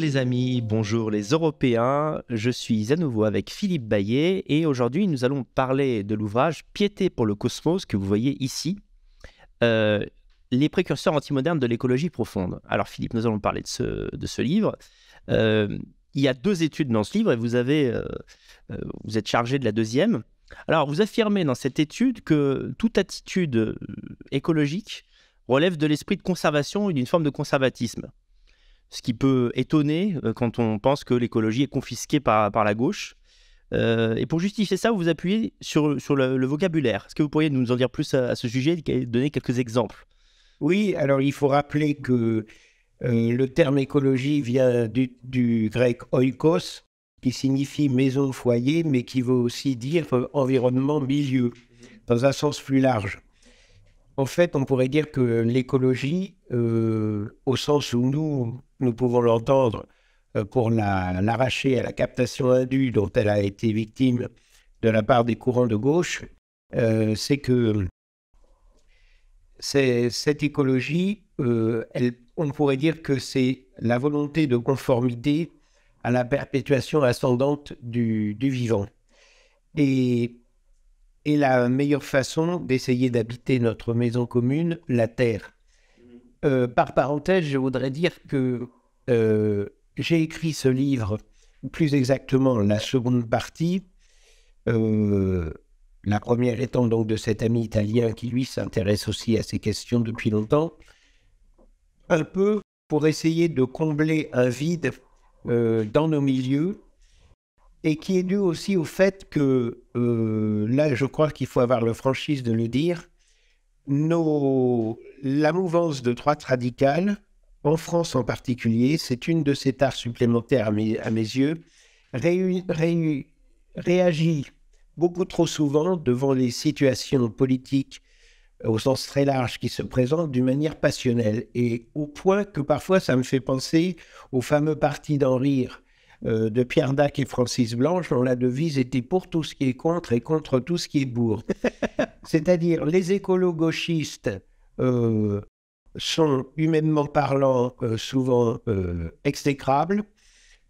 les amis, bonjour les Européens, je suis à nouveau avec Philippe Baillet et aujourd'hui nous allons parler de l'ouvrage Piété pour le cosmos que vous voyez ici, euh, les précurseurs antimodernes de l'écologie profonde. Alors Philippe, nous allons parler de ce, livre. Euh, il y a deux études dans ce livre et vous, avez, euh, vous êtes chargé de la deuxième. Alors vous affirmez dans cette étude que toute attitude écologique relève de l'esprit de conservation et d'une forme de conservatisme ce qui peut étonner euh, quand on pense que l'écologie est confisquée par, par la gauche. Euh, et pour justifier ça, vous vous appuyez sur, sur le, vocabulaire. Est-ce que vous pourriez nous en dire plus à, ce sujet et donner quelques exemples Oui, alors il faut rappeler que euh, le terme écologie vient du, du, grec oikos, qui signifie maison, foyer, mais qui veut aussi dire environnement, milieu, dans un sens plus large. En fait, on pourrait dire que l'écologie, euh, au sens où nous, nous pouvons l'entendre euh, pour l'arracher à la captation indue dont elle a été victime de la part des courants de gauche, euh, c'est que cette écologie, on pourrait dire que c'est la volonté de conformité à la perpétuation ascendante du, vivant. Et et la meilleure façon d'essayer d'habiter notre maison commune, la Terre. Euh, par parenthèse, je voudrais dire que euh, j'ai écrit ce livre, plus exactement la seconde partie, euh, la première étant donc de cet ami italien qui lui s'intéresse aussi à ces questions depuis longtemps, un peu pour essayer de combler un vide dans nos milieux et qui est dû aussi au fait que, euh, là je crois qu'il faut avoir le franchise de le dire, la mouvance de droite radicale, en France en particulier, c'est une de ces tares supplémentaires à mes, yeux, réagit beaucoup trop souvent devant les situations politiques euh, au sens très large qui se présentent d'une manière passionnelle et au point que parfois ça me fait penser au fameux parti d'en rire euh, de Pierre Dac et Francis Blanche, dont la devise était pour tout ce qui est contre et contre tout ce qui est bourre. C'est-à-dire les écolos gauchistes euh, sont, humainement parlant, euh, souvent exécrables,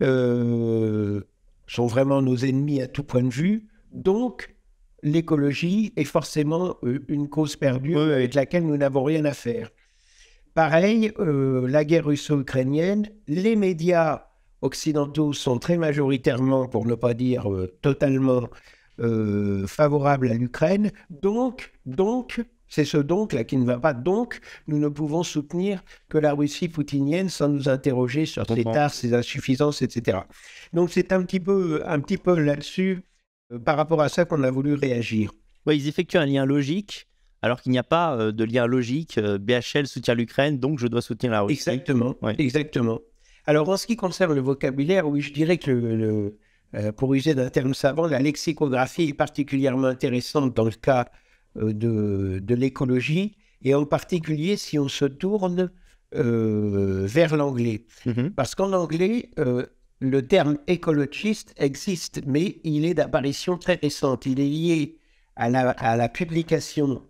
sont vraiment nos ennemis à tout point de vue. Donc, l'écologie est forcément une cause perdue avec laquelle nous n'avons rien à faire. Pareil, la guerre russo-ukrainienne, les médias occidentaux sont très majoritairement, pour ne pas dire euh, totalement, euh, favorables à l'Ukraine. Donc, donc, c'est ce donc là qui ne va pas. Donc, nous ne pouvons soutenir que la Russie poutinienne sans nous interroger sur ses tares, ses insuffisances, etc. Donc, c'est un petit peu, euh, un petit peu là-dessus, par rapport à ça, qu'on a voulu réagir. Oui, ils effectuent un lien logique, alors qu'il n'y a pas de lien logique. BHL soutient l'Ukraine, donc je dois soutenir la Russie. Exactement. Exactement. Alors, en ce qui concerne le vocabulaire, oui, je dirais que, euh, pour user d'un terme savant, la lexicographie est particulièrement intéressante dans le cas euh, de, de l'écologie, et en particulier si on se tourne euh, vers l'anglais. Mm-hmm. Parce qu'en anglais, le terme écologiste existe, mais il est d'apparition très récente. Il est lié à la, publication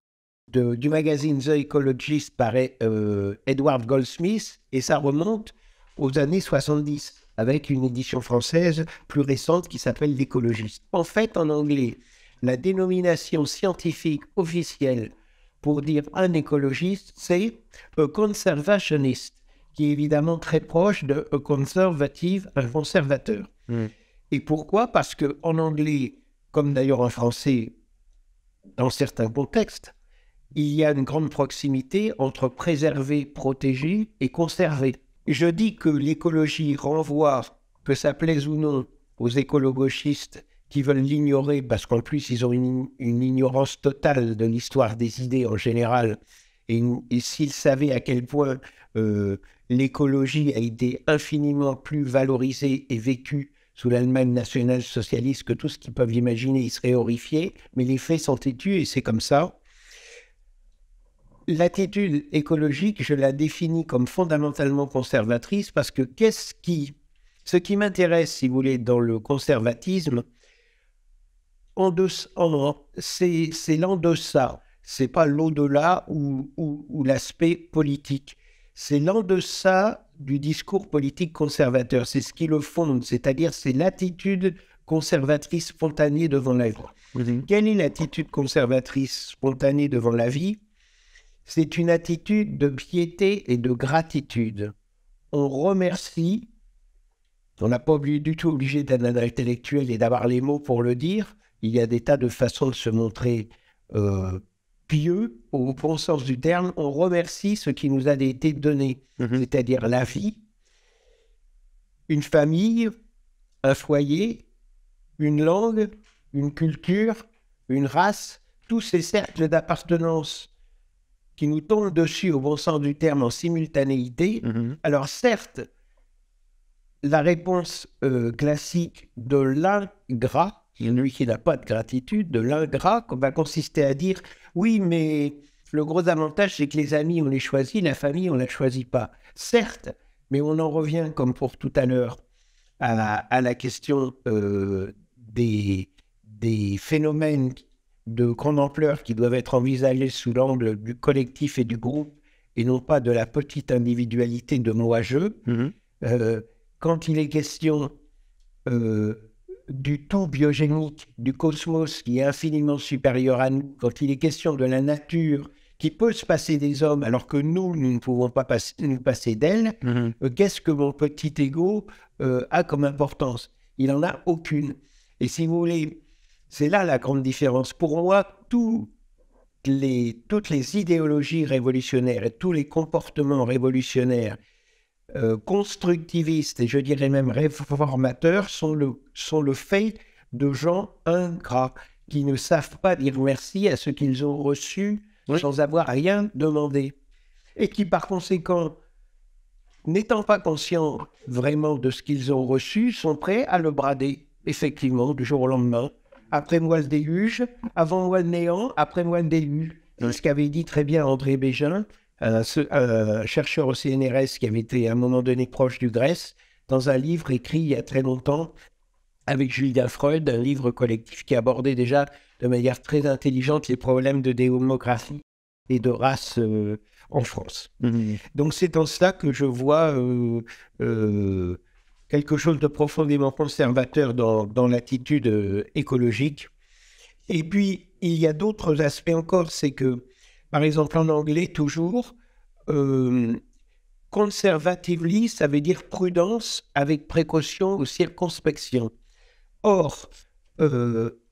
du magazine The Ecologist par Edward Goldsmith, et ça remonte aux années 70 avec une édition française plus récente qui s'appelle L'écologiste. En fait, en anglais, la dénomination scientifique officielle pour dire un écologiste, c'est a conservationist, qui est évidemment très proche de a conservative, un conservateur. Hmm. Et pourquoi Parce que en anglais, comme d'ailleurs en français, dans certains contextes, il y a une grande proximité entre préserver, protéger et conserver. Je dis que l'écologie renvoie, que ça plaise ou non, aux écologochistes qui veulent l'ignorer parce qu'en plus ils ont une, ignorance totale de l'histoire des idées en général. Et, s'ils savaient à quel point euh, l'écologie a été infiniment plus valorisée et vécue sous l'Allemagne nationale socialiste que tout ce qu'ils peuvent imaginer, ils seraient horrifiés. Mais les faits sont têtus et c'est comme ça l'attitude écologique, je la définis comme fondamentalement conservatrice parce que qu'est-ce qui, ce qui m'intéresse, si vous voulez, dans le conservatisme, en oh, c'est, c'est l'en-deçà, c'est pas l'au-delà ou, l'aspect politique. C'est l'en-deçà du discours politique conservateur. C'est ce qui le fonde, c'est-à-dire c'est l'attitude conservatrice spontanée devant la vie. Quelle est l'attitude conservatrice spontanée devant la vie c'est une attitude de piété et de gratitude. On remercie, on n'a pas du tout obligé d'être intellectuel et d'avoir les mots pour le dire. Il y a des tas de façons de se montrer euh, pieux, au bon sens du terme. On remercie ce qui nous a été donné, mhm. c'est-à-dire la vie, une famille, un foyer, une langue, une culture, une race, tous ces cercles d'appartenance qui nous tombe dessus au bon sens du terme en simultanéité, mm-hmm. alors certes, la réponse euh, classique de l'ingrat, lui qui n'a pas de gratitude, de l'ingrat, va consister à dire oui, mais le gros avantage, c'est que les amis, on les choisit, la famille, on ne la choisit pas. Certes, mais on en revient, comme pour tout à l'heure, à, la question euh, des, des phénomènes de grande ampleur qui doivent être envisagées sous l'angle du collectif et du groupe et non pas de la petite individualité de moi-je. Mhm. Euh, quand il est question euh, du tout biogénique, du cosmos qui est infiniment supérieur à nous, quand il est question de la nature qui peut se passer des hommes alors que nous, nous ne pouvons pas passer, nous passer d'elle, mhm. euh, qu'est-ce que mon petit ego a comme importance Il n'en a aucune. Et si vous voulez, c'est là la grande différence. Pour moi, toutes les idéologies révolutionnaires et tous les comportements révolutionnaires euh, constructivistes et je dirais même réformateurs sont le, fait de gens ingrats qui ne savent pas dire merci à ce qu'ils ont reçu sans avoir rien demandé et qui par conséquent n'étant pas conscients vraiment de ce qu'ils ont reçu sont prêts à le brader effectivement du jour au lendemain après moi le déluge, avant moi le néant, après moi le déluge. Donc, ce qu'avait dit très bien André Bégin, un euh, euh, chercheur au CNRS qui avait été à un moment donné proche du Grèce, dans un livre écrit il y a très longtemps avec Julia Freud, un livre collectif qui abordait déjà de manière très intelligente les problèmes de démographie et de race euh, en France. Mmh. Donc c'est en cela que je vois quelque chose de profondément conservateur dans, l'attitude euh, écologique. Et puis, il y a d'autres aspects encore, c'est que, par exemple, en anglais, toujours, euh, conservatively, ça veut dire prudence avec précaution ou circonspection. Or, euh,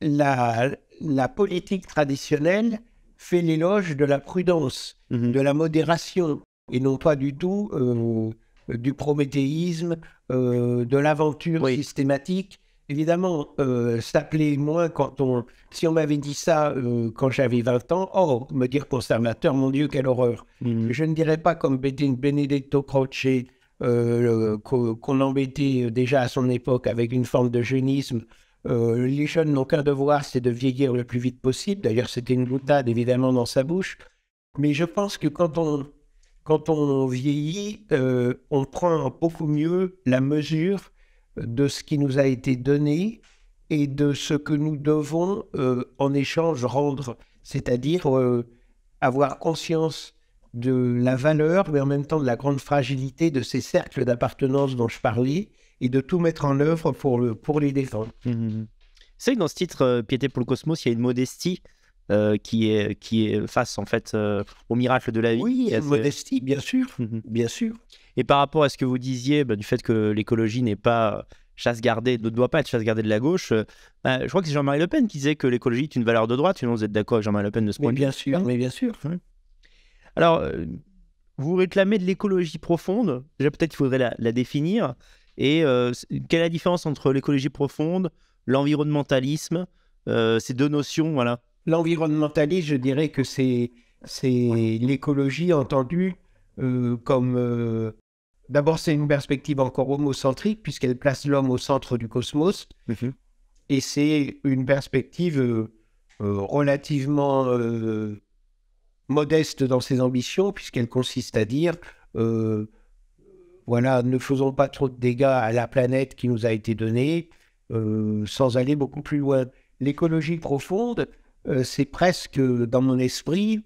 la, politique traditionnelle fait l'éloge de la prudence, mmh de la modération, et non pas du tout du prométhéisme euh, de l'aventure systématique. Évidemment, s'appeler euh, moins quand on. Si on m'avait dit ça euh, quand j'avais 20 ans, oh, me dire conservateur, mon Dieu, quelle horreur. Mhm. Je ne dirais pas comme Benedetto Croce, qu'on embêtait déjà à son époque avec une forme de génisme. les jeunes n'ont qu'un devoir, c'est de vieillir le plus vite possible. D'ailleurs, c'était une boutade, évidemment, dans sa bouche. Mais je pense que quand on quand on vieillit, euh, on prend beaucoup mieux la mesure de ce qui nous a été donné et de ce que nous devons euh, en échange rendre, c'est-à-dire euh, avoir conscience de la valeur, mais en même temps de la grande fragilité de ces cercles d'appartenance dont je parlais, et de tout mettre en œuvre pour, le, pour les défendre. Mmh, mmh, mmh. C'est vrai que dans ce titre, Piété pour le Cosmos, il y a une modestie euh, qui, est, qui est face en fait euh, au miracle de la vie. Oui, la modestie, bien sûr, mhm. bien sûr. Et par rapport à ce que vous disiez bah, du fait que l'écologie n'est pas chasse gardée, ne doit pas être chasse gardée de la gauche, euh, bah, je crois que c'est Jean-Marie Le Pen qui disait que l'écologie est une valeur de droite. Sinon, vous êtes d'accord avec Jean-Marie Le Pen de ce point de vue Bien sûr, mais bien sûr. Alors, vous réclamez de l'écologie profonde. Déjà, peut-être qu'il faudrait la, la, définir. Et quelle est la différence entre l'écologie profonde, l'environnementalisme, ces deux notions, voilà L'environnementalisme, je dirais que c'est l'écologie entendue euh, comme... Euh, d'abord, c'est une perspective encore homocentrique, puisqu'elle place l'homme au centre du cosmos. Mm-hmm. Et c'est une perspective euh, relativement modeste dans ses ambitions, puisqu'elle consiste à dire voilà, ne faisons pas trop de dégâts à la planète qui nous a été donnée, sans aller beaucoup plus loin. L'écologie profonde, euh, c'est presque dans mon esprit,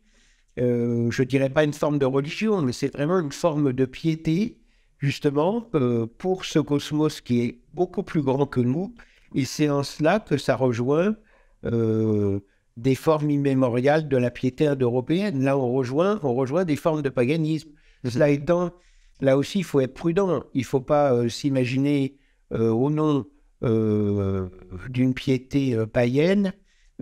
je euh, je dirais pas une forme de religion, mais c'est vraiment une forme de piété, justement, euh, pour ce cosmos qui est beaucoup plus grand que nous. Et c'est en cela que ça rejoint des formes immémoriales de la piété européenne Là, on rejoint, on rejoint des formes de paganisme. Mhm. Cela étant, là aussi, il faut être prudent. Il ne faut pas s'imaginer au nom d'une piété païenne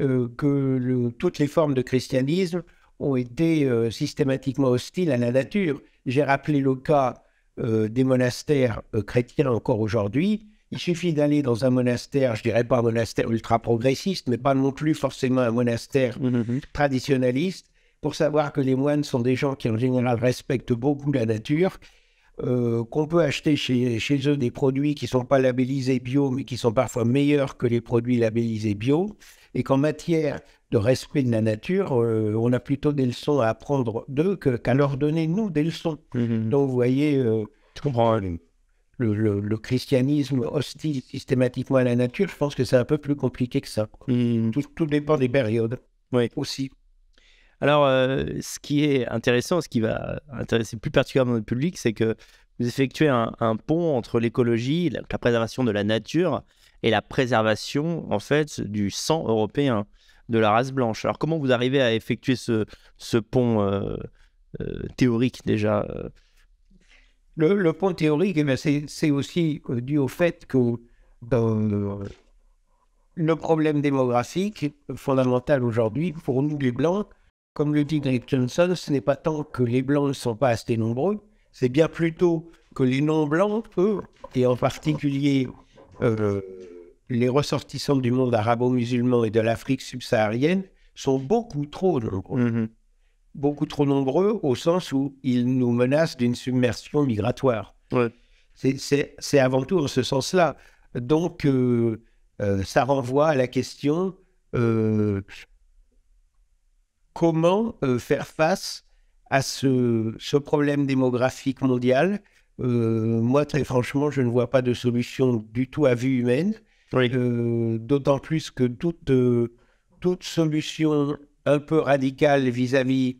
euh, que toutes les formes de christianisme ont été euh, systématiquement hostiles à la nature. J'ai rappelé le cas euh, des monastères chrétiens encore aujourd'hui. Il suffit d'aller dans un monastère, je dirais pas un monastère ultra progressiste, mais pas non plus forcément un monastère mmh, mmh, mmh. traditionnaliste, pour savoir que les moines sont des gens qui en général respectent beaucoup la nature, qu'on peut acheter chez, chez, eux des produits qui ne sont pas labellisés bio, mais qui sont parfois meilleurs que les produits labellisés bio et qu'en matière de respect de la nature, euh, on a plutôt des leçons à apprendre d'eux qu'à leur donner, nous, des leçons. Mhm. Donc, vous voyez, euh, le, le, christianisme hostile systématiquement à la nature, je pense que c'est un peu plus compliqué que ça. Mhm. Tout, dépend des périodes oui. aussi. Alors, euh, ce qui est intéressant, ce qui va intéresser plus particulièrement le public, c'est que vous effectuez un, pont entre l'écologie, la, préservation de la nature et la préservation en fait du sang européen, de la race blanche. Alors comment vous arrivez à effectuer ce, ce pont euh, euh, théorique déjà euh? le, pont théorique, eh c'est aussi dû au fait que le, problème démographique fondamental aujourd'hui, pour nous les Blancs, comme le dit Greg Johnson, ce n'est pas tant que les Blancs ne sont pas assez nombreux, c'est bien plutôt que les non-Blancs, eux, et en particulier euh, les ressortissants du monde arabo-musulman et de l'Afrique subsaharienne sont beaucoup trop nombreux. Mhm. Beaucoup trop nombreux au sens où ils nous menacent d'une submersion migratoire. C'est avant tout en ce sens-là. Donc, euh, euh, ça renvoie à la question comment faire face à ce problème démographique mondial euh, moi, très franchement, je ne vois pas de solution du tout à vue humaine. Euh, d'autant plus que toute, euh, toute solution un peu radicale vis-à-vis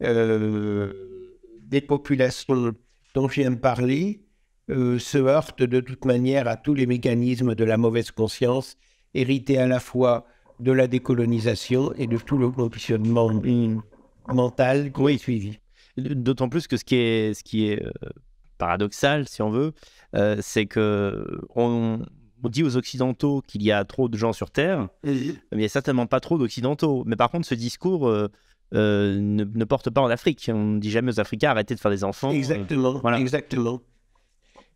des populations dont j'aime viens parler se heurte de toute manière à tous les mécanismes de la mauvaise conscience, hérités à la fois de la décolonisation et de tout le conditionnement mm. mental qui est suivi. D'autant plus que ce qui est, ce qui est paradoxal, si on veut, euh, c'est que on, dit aux Occidentaux qu'il y a trop de gens sur Terre, mais il n'y a certainement pas trop d'Occidentaux. Mais par contre, ce discours euh, euh, ne, porte pas en Afrique. On ne dit jamais aux Africains arrêtez de faire des enfants. Exactement, exactement.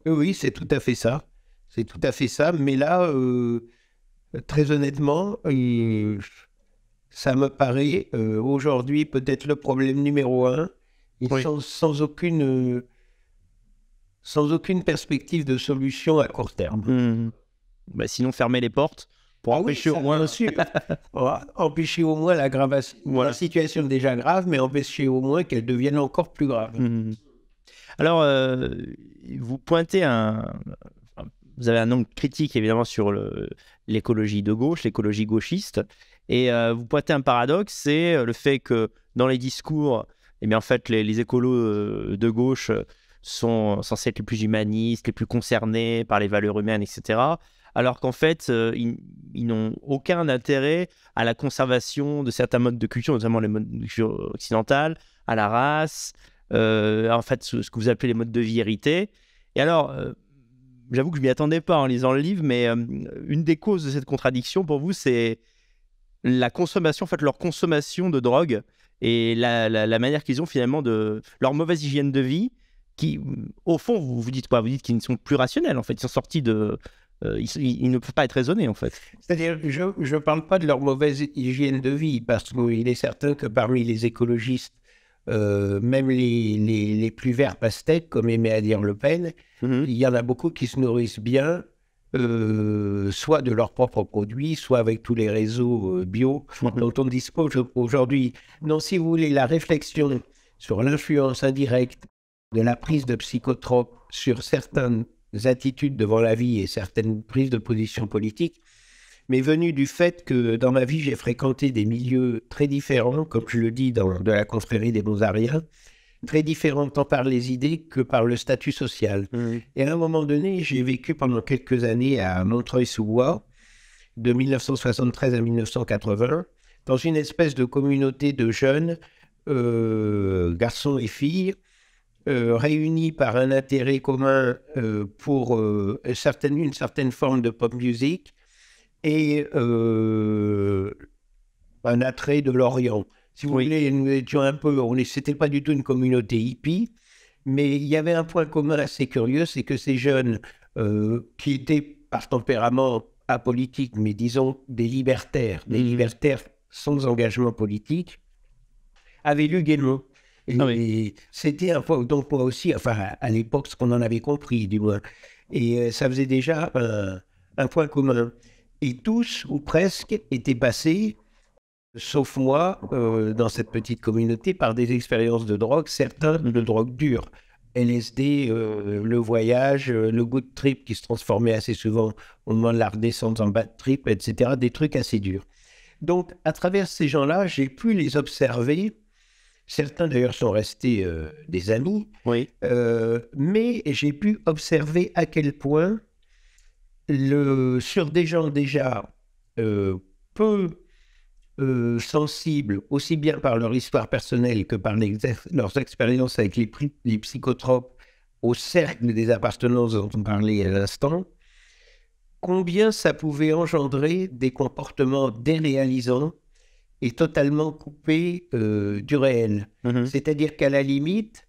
Oui, c'est tout à fait ça. C'est tout à fait ça. Mais là, très honnêtement, ça me paraît aujourd'hui peut-être le problème numéro un. sans, aucune sans aucune perspective de solution à court terme. Mmh. Bah, sinon, fermer les portes pour ah empêcher, au moins... Oh, empêcher au moins la, la situation déjà grave, mais empêcher au moins qu'elle devienne encore plus grave. Mmh. Alors, euh, vous pointez un, vous avez un angle critique évidemment sur l'écologie de gauche, l'écologie gauchiste, et euh, vous pointez un paradoxe, c'est euh, le fait que dans les discours, et eh bien en fait les, écolos de gauche sont censés être les plus humanistes, les plus concernés par les valeurs humaines, etc. Alors qu'en fait, euh, ils, n'ont aucun intérêt à la conservation de certains modes de culture, notamment les modes de culture occidentales, à la race, euh, en fait, ce, que vous appelez les modes de vie hérités. Et alors, euh, j'avoue que je m'y attendais pas en lisant le livre, mais une des causes de cette contradiction pour vous, c'est la consommation, en fait, leur consommation de drogue et la, la manière qu'ils ont finalement de leur mauvaise hygiène de vie qui, au fond, vous vous dites quoi Vous dites qu'ils ne sont plus rationnels, en fait. Ils sont sortis de. Euh, ils, ne peuvent pas être raisonnés, en fait. C'est-à-dire, je ne parle pas de leur mauvaise hygiène de vie, parce qu'il est certain que parmi les écologistes, euh, même les, les, plus verts pastèques, comme aimait à dire Le Pen, mhm. il y en a beaucoup qui se nourrissent bien, euh, soit de leurs propres produits, soit avec tous les réseaux bio mhm. dont on dispose aujourd'hui. Non, si vous voulez, la réflexion sur l'influence indirecte de la prise de psychotropes sur certaines attitudes devant la vie et certaines prises de position politique, mais venue du fait que dans ma vie, j'ai fréquenté des milieux très différents, comme je le dis dans de la confrérie des bons ariens », très différents tant par les idées que par le statut social. Mmh. Et à un moment donné, j'ai vécu pendant quelques années à Montreuil-sous-Bois, de 1973 à 1980, dans une espèce de communauté de jeunes, euh, garçons et filles, euh, réunis par un intérêt commun euh, pour euh, une certaine forme de pop music et un attrait de l'Orient. Si vous voulez, nous étions un peu, on c'était pas du tout une communauté hippie, mais il y avait un point commun assez curieux, c'est que ces jeunes qui étaient par tempérament apolitiques, mais disons des libertaires, des mmh. libertaires sans engagement politique, avaient lu Guénon. Et, c'était un point donc moi aussi, enfin, à, l'époque, ce qu'on en avait compris, du moins. Et euh, ça faisait déjà euh, un, point commun. Et tous, ou presque, étaient passés, sauf moi, euh, dans cette petite communauté, par des expériences de drogue, certains mmh. de drogue dure. LSD, le voyage, le le good trip qui se transformait assez souvent au moment de la redescente en bad trip, etc. Des trucs assez durs. Donc, à travers ces gens-là, j'ai pu les observer Certains d'ailleurs sont restés euh, des amis. Euh, mais j'ai pu observer à quel point le, sur des gens déjà euh, peu sensibles, aussi bien par leur histoire personnelle que par leurs expériences avec les, les, psychotropes au cercle des appartenances dont on parlait à l'instant, combien ça pouvait engendrer des comportements déréalisants est totalement coupé euh, du réel. Mhm. C'est-à-dire qu'à la limite,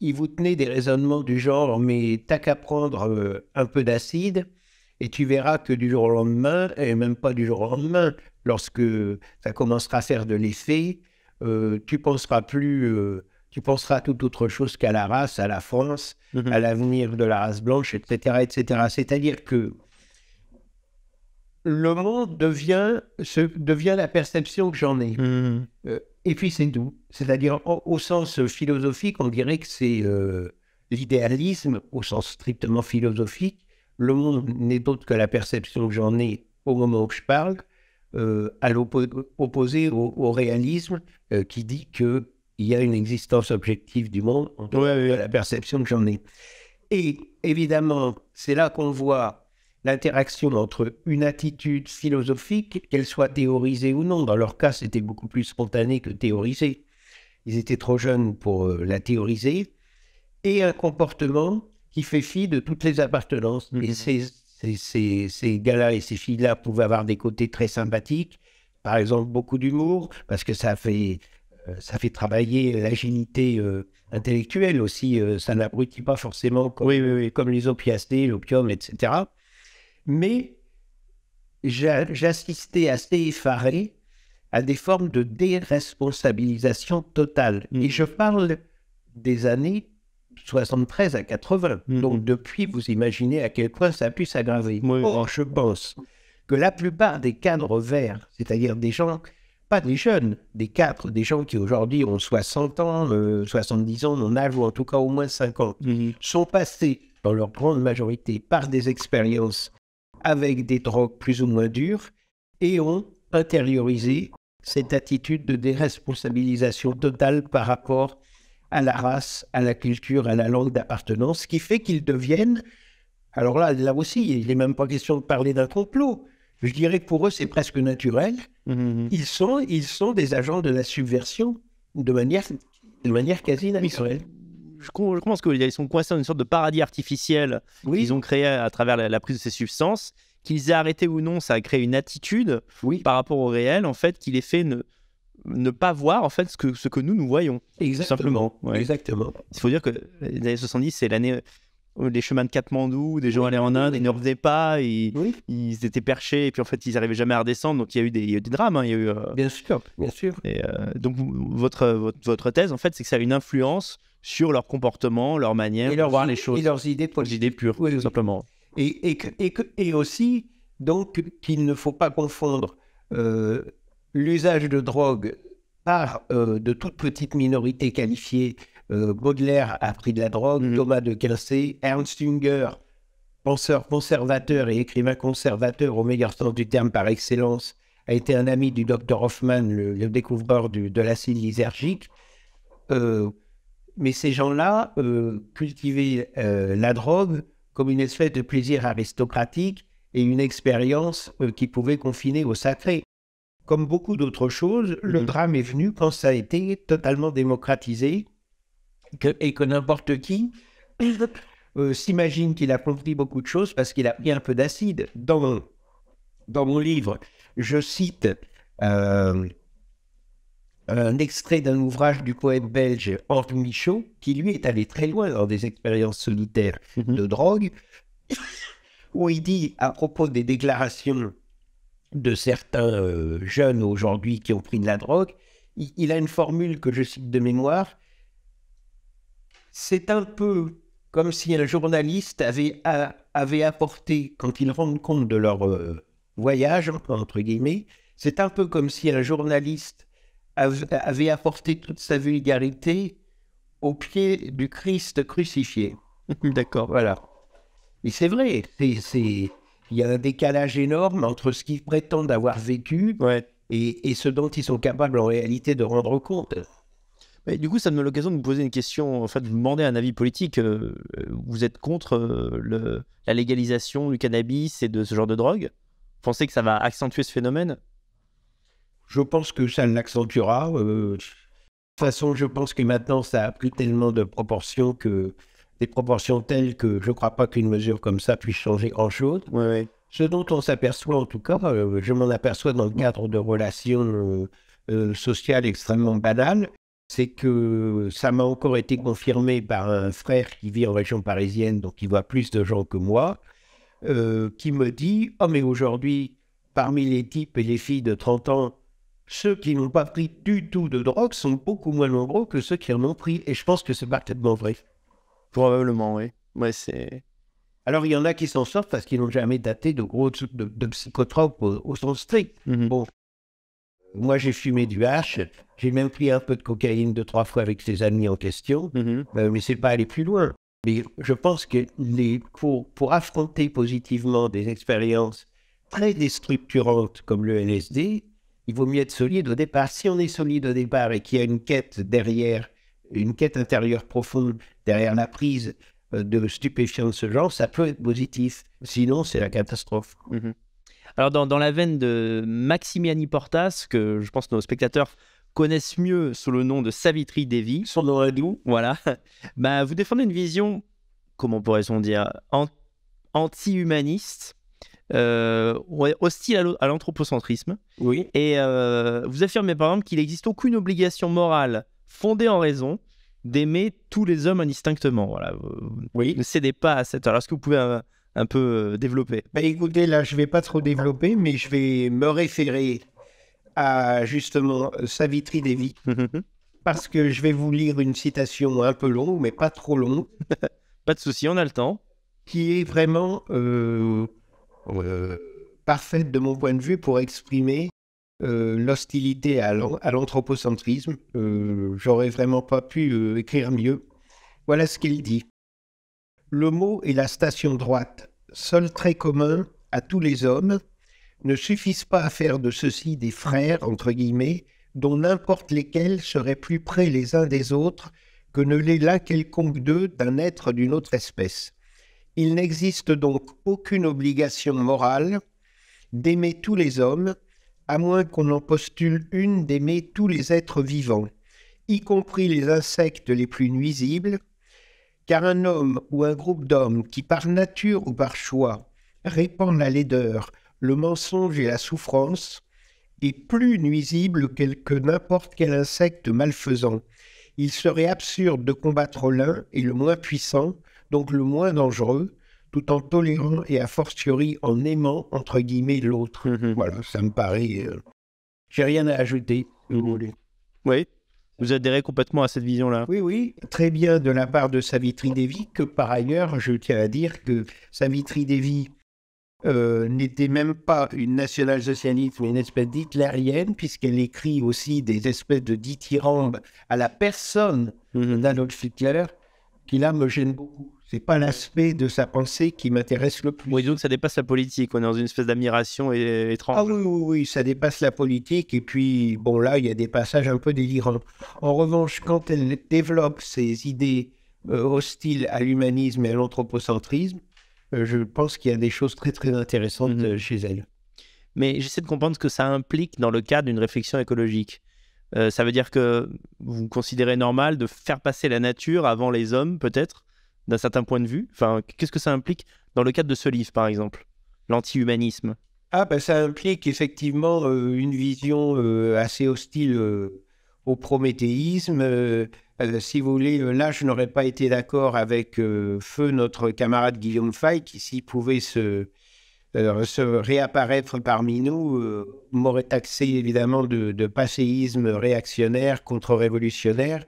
il vous tenait des raisonnements du genre mais t'as qu'à prendre euh, un peu d'acide et tu verras que du jour au lendemain, et même pas du jour au lendemain, lorsque ça commencera à faire de l'effet, euh, tu penseras plus, tu penseras à toute autre chose qu'à la race, à la France, mhm. à l'avenir de la race blanche, etc. etc. C'est-à-dire que le monde devient, devient la perception que j'en ai. Hmm. Euh, et puis c'est doux, C'est-à-dire, au, sens philosophique, on dirait que c'est euh, l'idéalisme, au sens strictement philosophique. Le monde n'est autre que la perception que j'en ai au moment où je parle, euh, à l'opposé au, réalisme qui dit qu'il y a une existence objective du monde, en ouais, la perception que j'en ai. Et évidemment, c'est là qu'on voit l'interaction entre une attitude philosophique, qu'elle soit théorisée ou non. Dans leur cas, c'était beaucoup plus spontané que théorisé. Ils étaient trop jeunes pour euh, la théoriser. Et un comportement qui fait fi de toutes les appartenances. Mmh, et mmh, mmh. ces, ces, ces, ces gars-là et ces filles-là pouvaient avoir des côtés très sympathiques. Par exemple, beaucoup d'humour, parce que ça fait, euh, ça fait travailler l'agilité euh, intellectuelle aussi. ça n'abrutit pas forcément comme, comme les opiacés, l'opium, etc mais j'assistais assez effaré à des formes de déresponsabilisation totale. Mm. Et je parle des années 73 à 80. Mm-hmm. Donc depuis, vous imaginez à quel point ça a pu s'aggraver. Moi, je pense que la plupart des cadres verts, c'est-à-dire des gens, pas des jeunes, des cadres, des gens qui aujourd'hui ont 60 ans, 70 euh, ans, mon âge, ou en tout cas au moins 50, mm-hmm. sont passés, dans leur grande majorité, par des expériences avec des drogues plus ou moins dures et ont intériorisé cette attitude de déresponsabilisation totale par rapport à la race, à la culture, à la langue d'appartenance, ce qui fait qu'ils deviennent, alors là, là aussi, il n'est même pas question de parler d'un complot. Je dirais que pour eux, c'est presque naturel. Mm-hmm. Ils, sont, ils sont des agents de la subversion de manière, de manière quasi naturelle je, pense qu'ils sont coincés dans une sorte de paradis artificiel qu'ils ont créé à travers la, prise de ces substances. Qu'ils aient arrêté ou non, ça a créé une attitude par rapport au réel, en fait, qui les fait ne, ne pas voir en fait ce que, ce que nous nous voyons. Exactement. Exactement. Il faut dire que les années 70, c'est l'année des les chemins de Katmandou, des gens allaient en Inde, ils ne revenaient pas, ils, étaient perchés, et puis en fait, ils n'arrivaient jamais à redescendre. Donc il y a eu des, drames. il y a eu, hein. euh, Bien sûr, bien sûr. Et, euh, donc votre, votre, votre, thèse, en fait, c'est que ça a une influence sur leur comportement, leur manière et leur, de voir les choses. Et leurs idées politiques. idées pures, simplement. Et, et, et, aussi, donc, qu'il ne faut pas confondre euh, l'usage de drogue par euh, de toutes petites minorités qualifiées. Euh, Baudelaire a pris de la drogue, mhm. Thomas de Quincey, Ernst Jünger, penseur conservateur et écrivain conservateur au meilleur sens du terme par excellence, a été un ami du docteur Hoffman, le, découvreur du, de l'acide lysergique mais ces gens-là euh, cultivaient euh, la drogue comme une espèce de plaisir aristocratique et une expérience euh, qui pouvait confiner au sacré. Comme beaucoup d'autres choses, le mmh. drame est venu quand ça a été totalement démocratisé et que n'importe qui s'imagine qu'il a compris beaucoup de choses parce qu'il a pris un peu d'acide. Dans, dans mon livre, je cite un extrait d'un ouvrage du poète belge Henri Michaud, qui lui est allé très loin dans des expériences solitaires mhm. de drogue, où il dit à propos des déclarations de certains euh, jeunes aujourd'hui qui ont pris de la drogue, il, a une formule que je cite de mémoire. C'est un peu comme si un journaliste avait, apporté, quand ils rendent compte de leur euh, voyage, entre guillemets, c'est un peu comme si un journaliste avait apporté toute sa vulgarité au pied du Christ crucifié. D'accord. Voilà. Mais c'est vrai, c'est, il y a un décalage énorme entre ce qu'ils prétendent avoir vécu et, ce dont ils sont capables en réalité de rendre compte. Mais du coup, ça me donne l'occasion de vous poser une question, enfin de vous demander un avis politique. Euh, vous êtes contre euh, la légalisation du cannabis et de ce genre de drogue Vous pensez que ça va accentuer ce phénomène je pense que ça l'accentuera. Euh, de toute façon, je pense que maintenant, ça a plus tellement de proportions que des proportions telles que je ne crois pas qu'une mesure comme ça puisse changer grand-chose. Ce dont on s'aperçoit, en tout cas, euh, je m'en aperçois dans le cadre de relations euh, sociales extrêmement banales, c'est que ça m'a encore été confirmé par un frère qui vit en région parisienne, donc il voit plus de gens que moi, qui me dit Oh, mais aujourd'hui, parmi les types et les filles de 30 ans ceux qui n'ont pas pris du tout de drogue sont beaucoup moins nombreux que ceux qui en ont pris. Et je pense que c'est parfaitement vrai. Probablement, oui. c'est... Alors, il y en a qui s'en sortent parce qu'ils n'ont jamais daté de gros de, de psychotropes au, sens strict. Mhm. Bon, moi, j'ai fumé du hash. J'ai même pris un peu de cocaïne deux, trois fois avec ses amis en question. Mais ce n'est mais c'est pas aller plus loin. Mais je pense que les, pour, pour affronter positivement des expériences très destructurantes comme le LSD, il vaut mieux être solide au départ. Si on est solide au départ et qu'il y a une quête derrière, une quête intérieure profonde derrière la prise euh, de stupéfiants de ce genre, ça peut être positif. Sinon, c'est la catastrophe. Mmh Alors, dans, la veine de Maximiani Portas, que je pense que nos spectateurs connaissent mieux sous le nom de Savitri Devi. Son nom Voilà. bah, vous défendez une vision, comment pourrait-on dire, anti-humaniste euh, hostile à l'anthropocentrisme. Oui. Et euh, vous affirmez par exemple qu'il n'existe aucune obligation morale fondée en raison d'aimer tous les hommes indistinctement. Voilà. Oui. Ne cédez pas à cette. Alors, est-ce que vous pouvez un, peu euh, développer bah, Écoutez, là, je ne vais pas trop développer, mais je vais me référer à justement Savitri vies hum, hum, hum. parce que je vais vous lire une citation un peu longue, mais pas trop longue. pas de souci, on a le temps. Qui est vraiment euh, euh, parfaite de mon point de vue pour exprimer euh, l'hostilité à l'anthropocentrisme. Euh, j'aurais vraiment pas pu écrire mieux. Voilà ce qu'il dit. Le mot et la station droite, seul trait commun à tous les hommes, ne suffisent pas à faire de ceux-ci des frères, entre guillemets, dont n'importe lesquels seraient plus près les uns des autres que ne l'est l'un quelconque d'eux d'un être d'une autre espèce. Il n'existe donc aucune obligation morale d'aimer tous les hommes, à moins qu'on en postule une d'aimer tous les êtres vivants, y compris les insectes les plus nuisibles, car un homme ou un groupe d'hommes qui par nature ou par choix répand la laideur, le mensonge et la souffrance est plus nuisible que n'importe quel insecte malfaisant. Il serait absurde de combattre l'un et le moins puissant donc le moins dangereux, tout en tolérant et a fortiori en aimant, entre guillemets, l'autre. Mhm. Voilà, ça me paraît. Euh, j'ai rien à ajouter. Oui, vous adhérez complètement à cette vision-là Oui, oui, très bien de la part de Savitri Devi, que par ailleurs, je tiens à dire que Savitri Devi euh, n'était même pas une nationale-socialiste ou une espèce d'hitlérienne, puisqu'elle écrit aussi des espèces de dithyrambes à la personne mhm. d'Adolf Hitler qui là me gêne beaucoup. C'est pas l'aspect de sa pensée qui m'intéresse le plus. Oui, donc ça dépasse la politique. On est dans une espèce d'admiration étrange. Ah oui, oui, oui, ça dépasse la politique. Et puis, bon, là, il y a des passages un peu délirants. En revanche, quand elle développe ses idées euh, hostiles à l'humanisme et à l'anthropocentrisme, euh, je pense qu'il y a des choses très, très intéressantes mhm. euh, chez elle. Mais j'essaie de comprendre ce que ça implique dans le cadre d'une réflexion écologique. Euh, ça veut dire que vous considérez normal de faire passer la nature avant les hommes, peut-être, d'un certain point de vue Enfin, qu'est-ce que ça implique dans le cadre de ce livre, par exemple L'anti-humanisme Ah, ben ça implique effectivement euh, une vision euh, assez hostile au prométhéisme. si vous voulez, là, je n'aurais pas été d'accord avec Feu, notre camarade Guillaume Fay, qui s'y pouvait se se réapparaître parmi nous euh, m'aurait taxé évidemment de, passéisme réactionnaire, contre-révolutionnaire.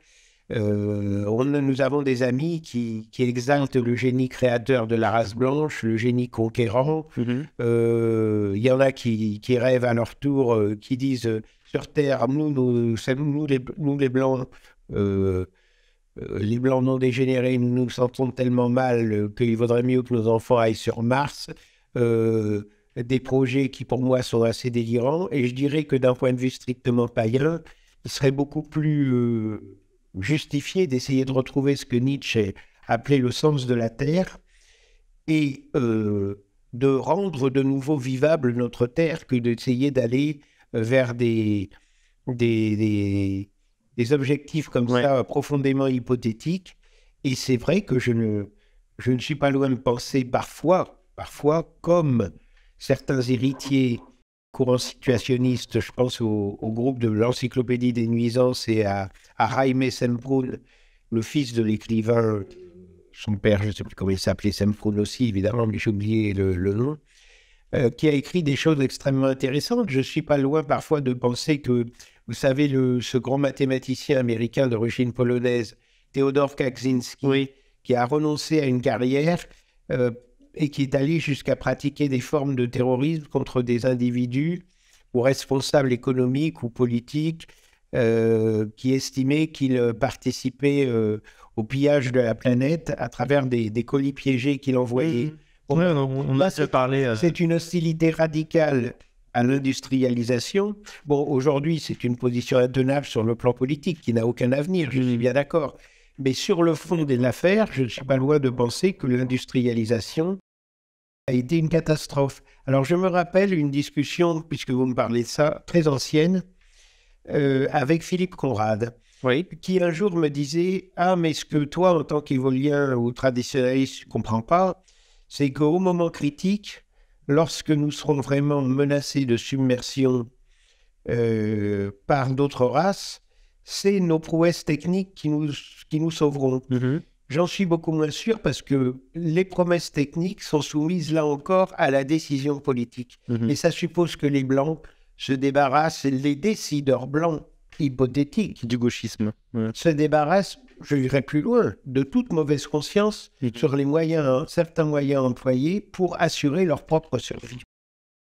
Euh, nous avons des amis qui, exaltent le génie créateur de la race blanche, le génie conquérant. Il mm-hmm. euh, y en a qui, rêvent à leur tour, qui disent sur Terre, nous, nous, nous, les, nous les, Blancs, les Blancs non dégénérés, nous nous sentons tellement mal qu'il vaudrait mieux que nos enfants aillent sur Mars. Euh, des projets qui pour moi sont assez délirants. Et je dirais que d'un point de vue strictement païen, il serait beaucoup plus euh, justifié d'essayer de retrouver ce que Nietzsche appelait le sens de la terre et euh, de rendre de nouveau vivable notre terre que d'essayer d'aller vers des, des, objectifs comme ça profondément hypothétiques. Et c'est vrai que je ne, je ne suis pas loin de penser parfois Parfois, comme certains héritiers courants situationnistes, je pense au, groupe de l'Encyclopédie des nuisances et à, à Jaime le fils de l'écrivain, son père, je ne sais plus comment il s'appelait, Semprun aussi, évidemment, mais j'ai oublié le, nom, euh, qui a écrit des choses extrêmement intéressantes. Je ne suis pas loin parfois de penser que, vous savez, le, ce grand mathématicien américain d'origine polonaise, Theodor Kaczynski, qui a renoncé à une carrière euh, et qui est allé jusqu'à pratiquer des formes de terrorisme contre des individus ou responsables économiques ou politiques euh, qui estimaient qu'ils participaient euh, au pillage de la planète à travers des, colis piégés qu'ils envoyaient. Mmh, mmh. On, parlé. Euh, c'est une hostilité radicale à l'industrialisation. Bon, aujourd'hui, c'est une position intenable sur le plan politique qui n'a aucun avenir, je suis mmh. bien d'accord. Mais sur le fond de l'affaire, je ne suis pas loin de penser que l'industrialisation a été une catastrophe. Alors je me rappelle une discussion, puisque vous me parlez de ça, très ancienne, euh, avec Philippe Conrad, qui un jour me disait Ah, mais ce que toi, en tant qu'évolien ou traditionnaliste, tu ne comprends pas, c'est qu'au moment critique, lorsque nous serons vraiment menacés de submersion euh, par d'autres races, c'est nos prouesses techniques qui nous, qui nous sauveront. Mm-hmm. J'en suis beaucoup moins sûr parce que les promesses techniques sont soumises là encore à la décision politique. Mhm. Et ça suppose que les Blancs se débarrassent, les décideurs blancs hypothétiques du gauchisme se débarrassent, je dirais plus loin, de toute mauvaise conscience mhm. sur les moyens, hein, certains moyens employés pour assurer leur propre survie.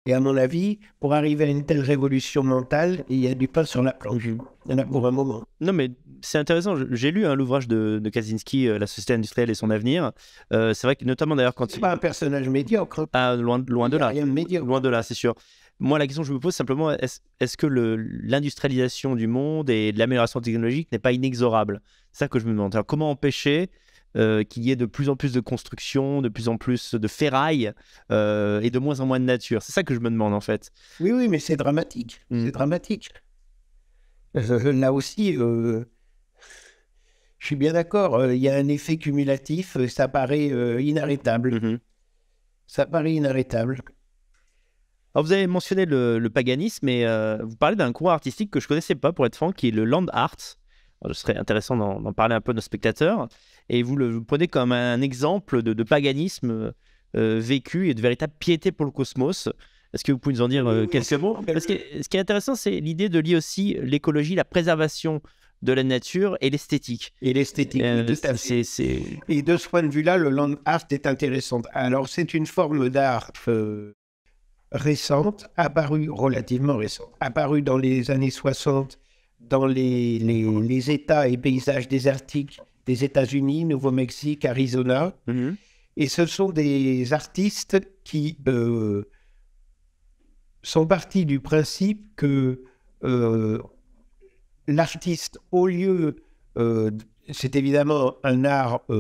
Et à mon avis, pour arriver à une telle révolution mentale, il y a du pain sur la planche. Il y en a pour un moment. Non, mais c'est intéressant. J'ai lu un hein, l'ouvrage de, de, Kaczynski, euh, La société industrielle et son avenir. Euh, c'est vrai que, notamment d'ailleurs, quand. C'est pas un personnage médiocre. Ah, loin, loin de là. Rien médiocre. Loin de là, c'est sûr. Moi, la question que je me pose simplement, est-ce que l'industrialisation du monde et l'amélioration technologique n'est pas inexorable C'est ça que je me demande. Alors, comment empêcher euh, qu'il y ait de plus en plus de constructions, de plus en plus de ferraille euh, et de moins en moins de nature. C'est ça que je me demande en fait. Oui, oui, mais c'est dramatique. Mm. C'est dramatique. Là aussi, euh, je suis bien d'accord. Il y a un effet cumulatif. Mm-hmm. Ça paraît inarrêtable. Ça paraît inarrêtable. vous avez mentionné le, paganisme, mais vous parlez d'un courant artistique que je ne connaissais pas, pour être franc, qui est le land art ce serait intéressant d'en parler un peu à nos spectateurs. Et vous le prenez comme un exemple de, paganisme euh, euh, vécu et de véritable piété pour le cosmos. Est-ce que vous pouvez nous en dire euh, quelques mots Parce que ce qui est intéressant, c'est l'idée de lier aussi l'écologie, la préservation de la nature et l'esthétique. Et l'esthétique, Et de ce point de vue-là, le land art est intéressant. Alors, c'est une forme d'art récente, apparue, relativement récente, apparue dans les années 60 dans les, les, États et paysages désertiques des États-Unis, Nouveau-Mexique, Arizona. Mhm. Et ce sont des artistes qui euh, sont partis du principe que euh, l'artiste, au lieu, euh, c'est évidemment un art, on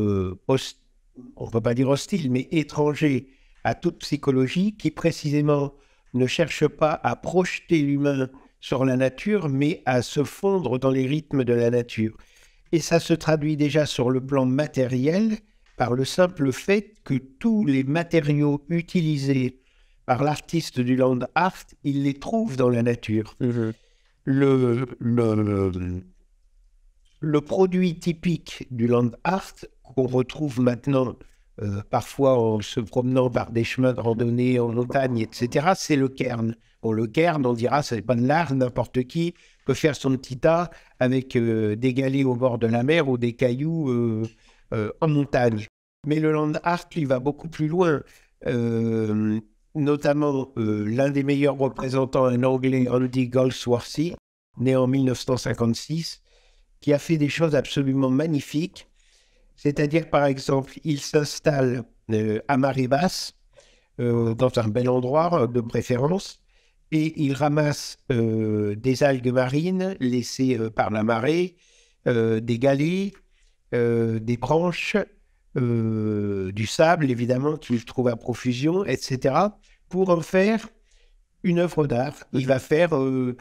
ne peut pas dire hostile, mais étranger à toute psychologie, qui précisément ne cherche pas à projeter l'humain sur la nature, mais à se fondre dans les rythmes de la nature. Et ça se traduit déjà sur le plan matériel par le simple fait que tous les matériaux utilisés par l'artiste du land art, il les trouve dans la nature. Mhm. Le, produit typique du land art qu'on retrouve maintenant euh, parfois en se promenant par des chemins de randonnée en montagne, etc., c'est le cairn. On le garde, on dira, n'est pas de l'art, n'importe qui peut faire son petit tas avec euh, des galets au bord de la mer ou des cailloux euh, euh, en montagne. Mais le land art, lui, va beaucoup plus loin. notamment, l'un des meilleurs représentants, en anglais, Andy Goldsworthy, né en 1956, qui a fait des choses absolument magnifiques. C'est-à-dire, par exemple, il s'installe à marée basse, dans un bel endroit de préférence, il ramasse euh, des algues marines laissées euh, par la marée, euh, des galets, des branches, du sable évidemment qu'il trouve à profusion, etc. pour en faire une œuvre d'art. Il mhm. va faire, on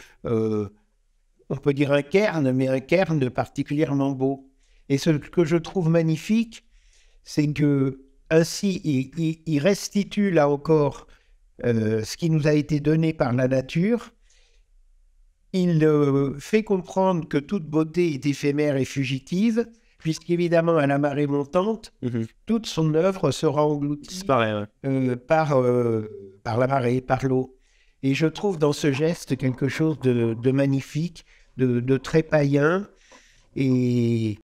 peut dire un cairn, mais un cairn particulièrement beau. Et ce que je trouve magnifique, c'est que ainsi il, restitue là encore euh, ce qui nous a été donné par la nature. Il fait comprendre que toute beauté est éphémère et fugitive, puisqu'évidemment, à la marée montante, mhm. toute son œuvre sera engloutie euh, euh, par, la marée, par l'eau. Et je trouve dans ce geste quelque chose de, magnifique, de, de, très païen. Et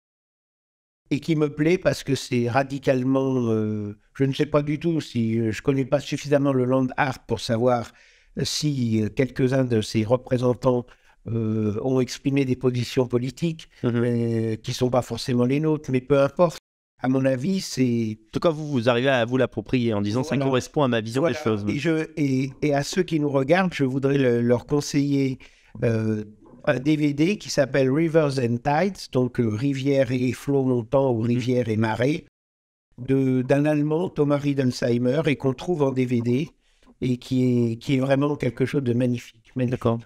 et qui me plaît parce que c'est radicalement. Euh, je ne sais pas du tout si euh, je connais pas suffisamment le land art pour savoir euh, si quelques-uns de ses représentants ont exprimé des positions politiques mmh qui ne sont pas forcément les nôtres, mais peu importe. À mon avis, c'est. En tout cas, vous, vous arrivez à vous l'approprier en disant ça correspond à ma vision des choses. Et, et, à ceux qui nous regardent, je voudrais leur conseiller un DVD qui s'appelle Rivers and Tides, donc euh, Rivière et flots longtemps ou mhm. Rivière et marée, d'un Allemand, Thomas Riedensheimer, et qu'on trouve en DVD, et qui est, qui est vraiment quelque chose de magnifique. D'accord.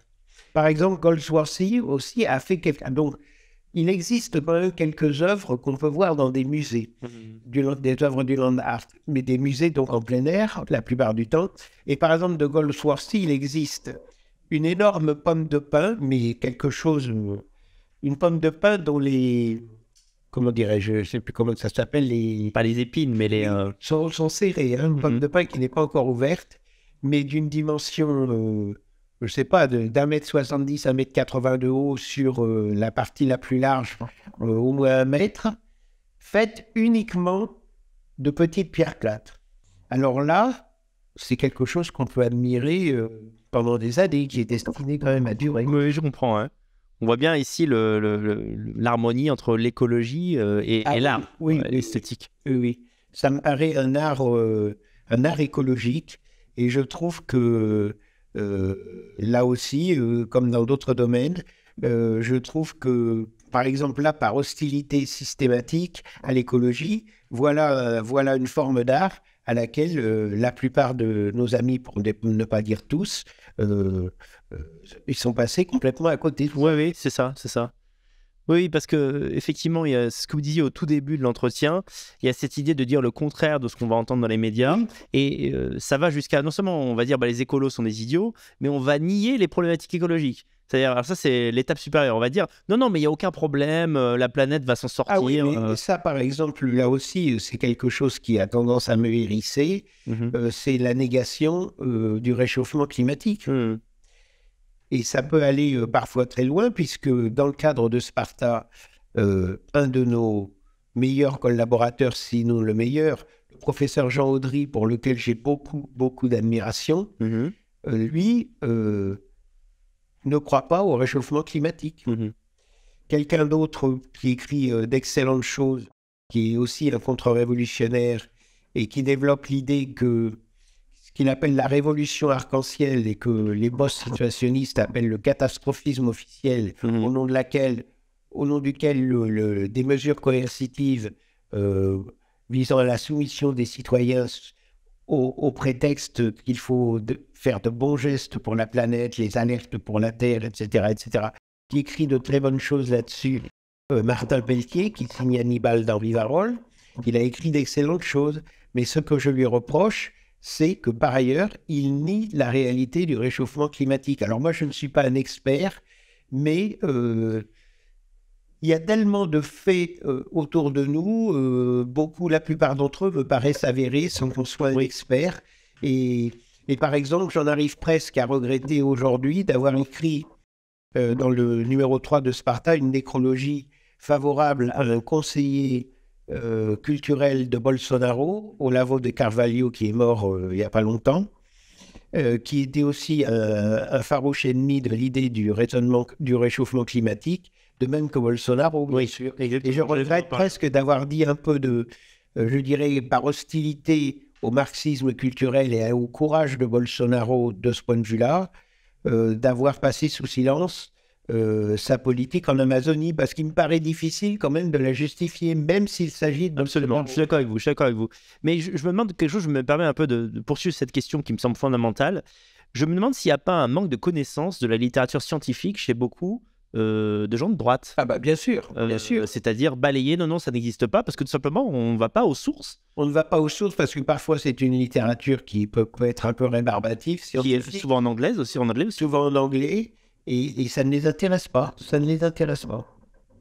Par exemple, Goldsworthy aussi a fait quelque... Ah, donc, il existe quand même quelques œuvres qu'on peut voir dans des musées, mhm. des œuvres du land art, mais des musées donc en plein air la plupart du temps. Et par exemple de Goldsworthy, il existe une énorme pomme de pin, mais quelque chose, une pomme de pin dont les, comment dirais-je, je ne sais plus comment ça s'appelle, les, pas les épines, mais les euh, sont, serrées, hein. une pomme mhm. de pin qui n'est pas encore ouverte, mais d'une dimension, euh, je ne sais pas, d'un mètre 70 à un mètre 80 de haut sur euh, la partie la plus large, euh, au moins un mètre, faite uniquement de petites pierres plates. Alors là, c'est quelque chose qu'on peut admirer pendant des années, qui est destiné quand même à durer. je comprends. Hein. On voit bien ici l'harmonie entre l'écologie euh, et, ah l'art, oui, euh, l'esthétique. Oui, ça me paraît un art, euh, un art écologique. Et je trouve que là aussi, comme dans d'autres domaines, je trouve que, par exemple, là, par hostilité systématique à l'écologie, voilà, voilà une forme d'art à laquelle la plupart de nos amis, pour ne pas dire tous, euh, euh, ils sont passés complètement à côté. Oui, oui, c'est ça, c'est ça. Oui, parce que effectivement, il y a ce que vous disiez au tout début de l'entretien, il y a cette idée de dire le contraire de ce qu'on va entendre dans les médias, et euh, ça va jusqu'à non seulement on va dire bah, les écolos sont des idiots, mais on va nier les problématiques écologiques. C'est-à-dire, ça, c'est l'étape supérieure. On va dire, non, non, mais il n'y a aucun problème, euh, la planète va s'en sortir. Ah oui, mais euh. ça, par exemple, là aussi, euh, c'est quelque chose qui a tendance à me hérisser. Mmh c'est la négation du réchauffement climatique. Mmh. Et ça peut aller parfois très loin, puisque dans le cadre de Sparta, un de nos meilleurs collaborateurs, sinon le meilleur, le professeur Jean Audry, pour lequel j'ai beaucoup, beaucoup d'admiration, mmh lui ne croit pas au réchauffement climatique. Mmh Quelqu'un d'autre qui écrit euh, d'excellentes choses, qui est aussi un contre-révolutionnaire et qui développe l'idée que ce qu'il appelle la révolution arc-en-ciel et que les boss situationnistes appellent le catastrophisme officiel, mmh au nom de laquelle, au nom duquel des mesures coercitives euh, visant à la soumission des citoyens au, prétexte qu'il faut faire de bons gestes pour la planète, les alertes pour la Terre, etc., etc., qui écrit de très bonnes choses là-dessus. Euh, Martin Pelletier, qui signe Hannibal dans Rivarol, il a écrit d'excellentes choses, mais ce que je lui reproche, c'est que par ailleurs, il nie la réalité du réchauffement climatique. Alors moi, je ne suis pas un expert, mais euh, il y a tellement de faits euh, autour de nous, beaucoup, la plupart d'entre eux me paraissent avérés sans qu'on soit un expert. Et et par exemple, j'en arrive presque à regretter aujourd'hui d'avoir écrit euh, dans le numéro 3 de Sparta une nécrologie favorable à un conseiller euh, culturel de Bolsonaro, Olavo de Carvalho, qui est mort euh, il n'y a pas longtemps, qui était aussi un, farouche ennemi de l'idée du, réchauffement climatique, de même que Bolsonaro, oui, sûr. Et, et je regrette presque d'avoir dit un peu de, je dirais, par hostilité au marxisme culturel et au courage de Bolsonaro de ce point de vue-là, euh, d'avoir passé sous silence euh, sa politique en Amazonie, parce qu'il me paraît difficile quand même de la justifier, même s'il s'agit de... Absolument, je suis d'accord avec vous, je suis d'accord avec vous. Mais je, me demande quelque chose, je me permets un peu de, de poursuivre cette question qui me semble fondamentale. Je me demande s'il n'y a pas un manque de connaissance de la littérature scientifique chez beaucoup euh, de gens de droite. Ah bah bien sûr, euh, bien sûr. C'est-à-dire balayer, non, non, ça n'existe pas, parce que tout simplement, on ne va pas aux sources. On ne va pas aux sources parce que parfois c'est une littérature qui peut, être un peu rébarbative. Si qui est souvent en anglaise aussi, en anglais Souvent en anglais, et, ça ne les intéresse pas. Ça ne les intéresse pas.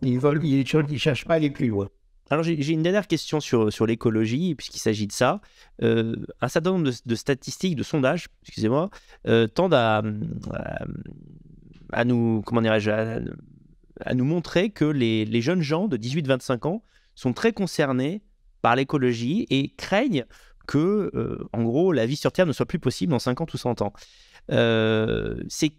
Ils veulent, ils, ils cherchent pas à aller plus loin. Alors j'ai une dernière question sur, sur l'écologie, puisqu'il s'agit de ça. Euh, un certain nombre de, statistiques, de sondages, excusez-moi, tendent à, à nous, comment dirais-je, à, nous montrer que les, jeunes gens de 18-25 ans sont très concernés par l'écologie et craignent que, euh, en gros, la vie sur Terre ne soit plus possible dans 50 ou 100 ans. Euh, c'est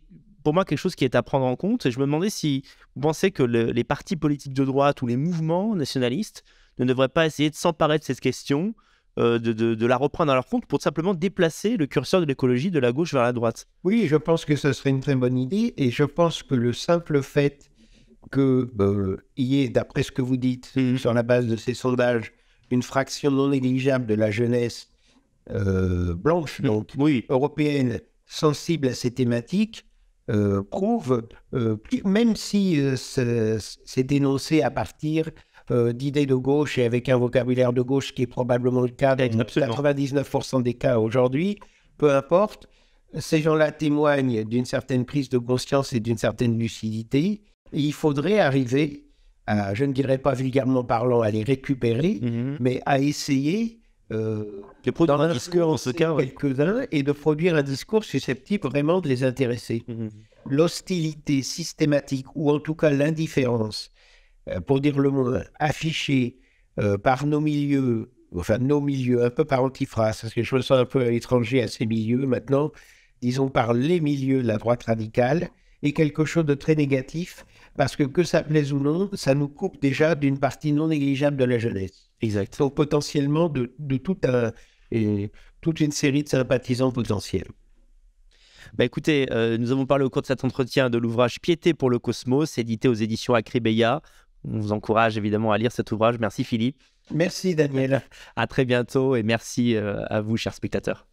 pour moi quelque chose qui est à prendre en compte. Et je me demandais si vous pensez que les partis politiques de droite ou les mouvements nationalistes ne devraient pas essayer de s'emparer de cette question euh, de, la reprendre à leur compte pour simplement déplacer le curseur de l'écologie de la gauche vers la droite. Oui, je pense que ce serait une très bonne idée et je pense que le simple fait qu'il euh, y ait, d'après ce que vous dites, mm. sur la base de ces sondages, une fraction non négligeable de la jeunesse euh, blanche, mm. donc oui. européenne, sensible à ces thématiques, prouve, même si c'est dénoncé à partir euh, d'idées de gauche et avec un vocabulaire de gauche qui est probablement le cas dans 99% des cas aujourd'hui, peu importe, ces gens-là témoignent d'une certaine prise de conscience et d'une certaine lucidité. il faudrait arriver, à, je ne dirais pas vulgairement parlant, à les récupérer, mhm. mais à essayer euh, de produire un discours en ce cas, quelques-uns et de produire un discours susceptible vraiment de les intéresser. Mhm. L'hostilité systématique ou en tout cas l'indifférence euh, pour dire le mot, euh, affiché euh, par nos milieux, enfin nos milieux, un peu par antiphrase, parce que je me sens un peu étranger à ces milieux maintenant, disons par les milieux de la droite radicale, est quelque chose de très négatif, parce que que ça plaise ou non, ça nous coupe déjà d'une partie non négligeable de la jeunesse. Exact. Donc potentiellement de, toute une série de sympathisants potentiels. Bah, écoutez, nous avons parlé au cours de cet entretien de l'ouvrage Piété pour le Cosmos, édité aux éditions Acribeia, on vous encourage évidemment à lire cet ouvrage. Merci Philippe. Merci Daniel. À très bientôt et merci euh, à vous, chers spectateurs.